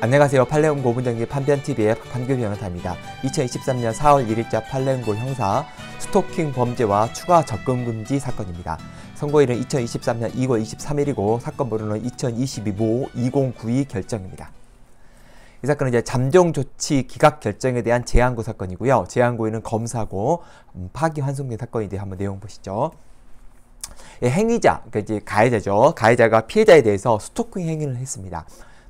안녕하세요. 팔레온고 분쟁기 판변TV의 판교 변호사입니다. 2023년 4월 1일자 팔레온고 형사 스토킹 범죄와 추가 접근 금지 사건입니다. 선고일은 2023년 2월 23일이고 사건 번호는 2 0 2 2 2092 결정입니다. 이 사건은 이제 잠정 조치 기각 결정에 대한 제항고 사건이고요. 제항고인은 검사고 음, 파기 환송된 사건에 대해 한번 내용 보시죠. 예, 행위자, 그러니까 이제 가해자죠. 가해자가 피해자에 대해서 스토킹 행위를 했습니다.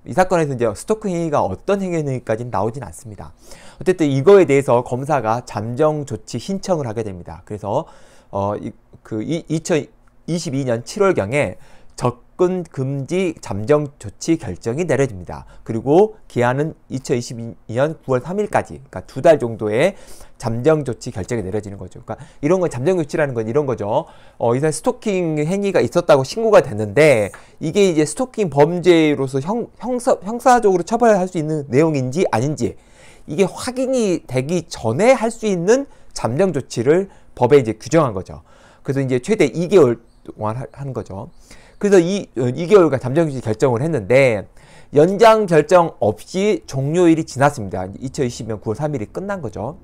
이 사건에서 이제 스토크 행위가 어떤 행위까지는 나오진 않습니다. 어쨌든 이거에 대해서 검사가 잠정 조치 신청을 하게 됩니다. 그래서 어, 이, 그 이, 2022년 7월경에 접근 금지 잠정 조치 결정이 내려집니다. 그리고 기한은 2022년 9월 3일까지, 그러니까 두 달 정도의 잠정 조치 결정이 내려지는 거죠. 그러니까 이런 건 잠정 조치라는 건 이런 거죠. 어, 이사 스토킹 행위가 있었다고 신고가 됐는데 이게 이제 스토킹 범죄로서 형, 형사, 형사적으로 처벌할 수 있는 내용인지 아닌지 이게 확인이 되기 전에 할 수 있는 잠정 조치를 법에 이제 규정한 거죠. 그래서 이제 최대 2개월 동안 하는 거죠. 그래서 이 2개월간 어, 잠정유지 결정을 했는데 연장 결정 없이 종료일이 지났습니다. 2020년 9월 3일이 끝난 거죠.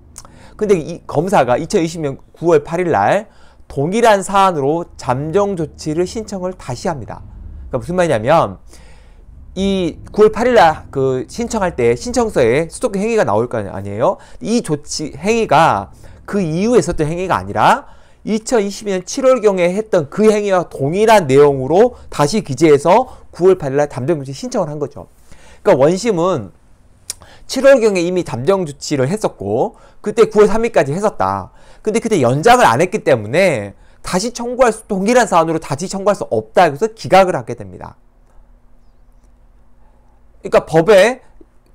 근데 이 검사가 2020년 9월 8일 날 동일한 사안으로 잠정 조치를 신청을 다시 합니다. 그러니까 무슨 말이냐면 이 9월 8일 날그 신청할 때 신청서에 수도 행위가 나올 거 아니에요? 이 조치 행위가 그 이후에 있었던 행위가 아니라 2020년 7월경에 했던 그 행위와 동일한 내용으로 다시 기재해서 9월 8일날 담정조치 신청을 한 거죠. 그러니까 원심은 7월경에 이미 담정조치를 했었고 그때 9월 3일까지 했었다. 근데 그때 연장을 안 했기 때문에 다시 청구할 수 동일한 사안으로 다시 청구할 수 없다. 그래서 기각을 하게 됩니다. 그러니까 법에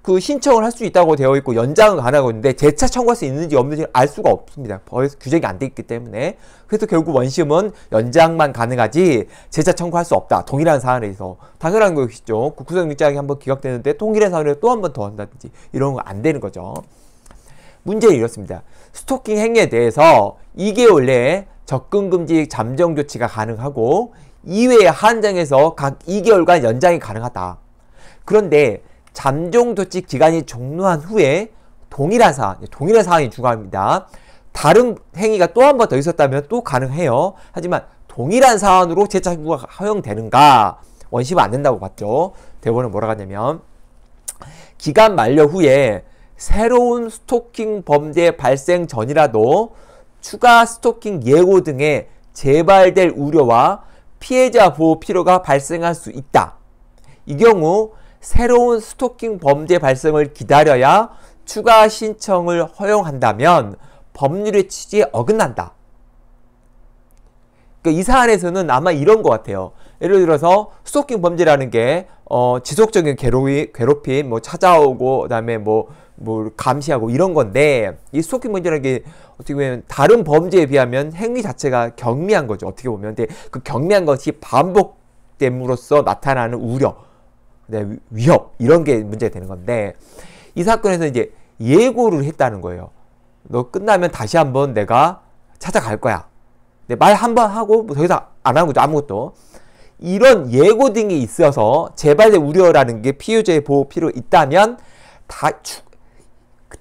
그 신청을 할 수 있다고 되어 있고 연장은 가능하고 있는데 재차 청구할 수 있는지 없는지 알 수가 없습니다. 벌써 규정이 안 돼 있기 때문에 그래서 결국 원심은 연장만 가능하지 재차 청구할 수 없다. 동일한 사안에서 당연한 것이죠. 국구성 입장이 한번 기각되는데 동일한 사안에 또한 번 더 한다든지 이런 거 안 되는 거죠. 문제는 이렇습니다. 스토킹 행위에 대해서 2개월 내에 접근금지 잠정 조치가 가능하고 이외에 한정에서 각 2개월간 연장이 가능하다. 그런데 잠정조직 기간이 종료한 후에 동일한 사항 동일한 사안이 중요합니다. 다른 행위가 또 한 번 더 있었다면 또 가능해요. 하지만 동일한 사안으로 재차기가 허용되는가? 원심은 안 된다고 봤죠. 대본은 뭐라고 하냐면 기간 만료 후에 새로운 스토킹 범죄 발생 전이라도 추가 스토킹 예고 등의 재발될 우려와 피해자 보호 필요가 발생할 수 있다. 이 경우 새로운 스토킹 범죄 발생을 기다려야 추가 신청을 허용한다면 법률의 취지에 어긋난다. 그러니까 이 사안에서는 아마 이런 것 같아요. 예를 들어서 스토킹 범죄라는 게 어, 지속적인 괴로이, 괴롭힘, 뭐 찾아오고 그다음에 뭐뭐 뭐 감시하고 이런 건데 이 스토킹 범죄라는 게 어떻게 보면 다른 범죄에 비하면 행위 자체가 경미한 거죠 어떻게 보면 근데 그 경미한 것이 반복됨으로써 나타나는 우려 그 위협 이런 게 문제가 되는 건데 이 사건에서 이제 예고를 했다는 거예요. 너 끝나면 다시 한번 내가 찾아갈 거야. 말 한 번 하고 뭐더 이상 안 하는 거죠 아무것도. 이런 예고 등이 있어서 재발의 우려라는 게 피해자의 보호 필요 있다면 다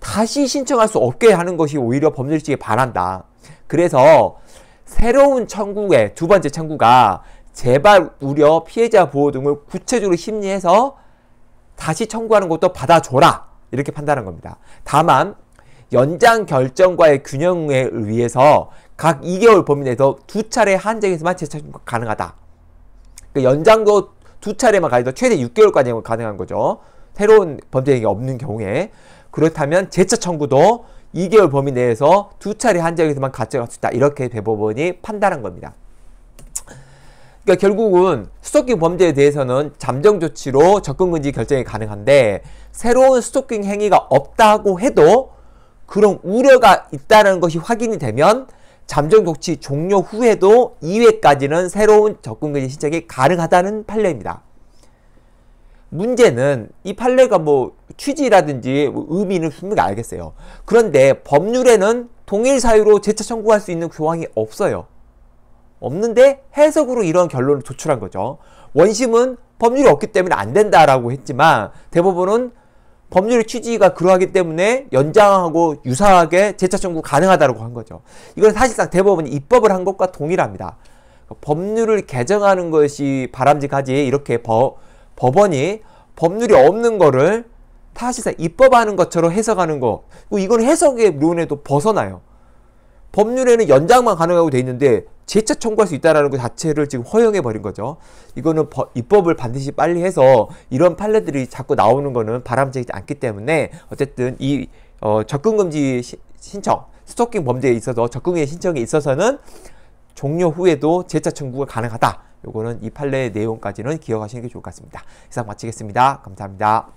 다시 신청할 수 없게 하는 것이 오히려 법률직에 반한다. 그래서 새로운 청구에 두 번째 청구가 재발 우려, 피해자 보호 등을 구체적으로 심리해서 다시 청구하는 것도 받아줘라. 이렇게 판단한 겁니다. 다만 연장 결정과의 균형에 의해서 각 2개월 범위 내에서 두 차례 한정에서만 재청구 가능하다. 그러니까 연장도 두 차례만 가해도 최대 6개월까지 가능한 거죠. 새로운 범죄행위가 없는 경우에 그렇다면 재차 청구도 2개월 범위 내에서 두 차례 한정에서만 가져갈 수 있다. 이렇게 대법원이 판단한 겁니다. 그러니까 결국은 스토킹 범죄에 대해서는 잠정 조치로 접근 금지 결정이 가능한데 새로운 스토킹 행위가 없다고 해도 그런 우려가 있다는 것이 확인이 되면 잠정 조치 종료 후에도 2회까지는 새로운 접근 금지 신청이 가능하다는 판례입니다. 문제는 이 판례가 뭐 취지라든지 뭐 의미는 분명히 알겠어요. 그런데 법률에는 동일 사유로 재차 청구할 수 있는 조항이 없어요. 없는데 해석으로 이런 결론을 도출한 거죠. 원심은 법률이 없기 때문에 안 된다라고 했지만 대법원은 법률의 취지가 그러하기 때문에 연장하고 유사하게 재차 청구 가능하다고 한 거죠. 이건 사실상 대법원이 입법을 한 것과 동일합니다. 법률을 개정하는 것이 바람직하지 이렇게 법, 법원이 법률이 없는 거를 사실상 입법하는 것처럼 해석하는 거 이건 해석의 론에도 벗어나요. 법률에는 연장만 가능하고 돼 있는데 재차 청구할 수 있다라는 것 자체를 지금 허용해 버린 거죠. 이거는 버, 입법을 반드시 빨리 해서 이런 판례들이 자꾸 나오는 거는 바람직하지 않기 때문에 어쨌든 이 어, 접근 금지 시, 신청, 스토킹 범죄에 있어서 접근의 신청에 있어서는 종료 후에도 재차 청구가 가능하다. 요거는 이 판례의 내용까지는 기억하시는 게 좋을 것 같습니다. 이상 마치겠습니다. 감사합니다.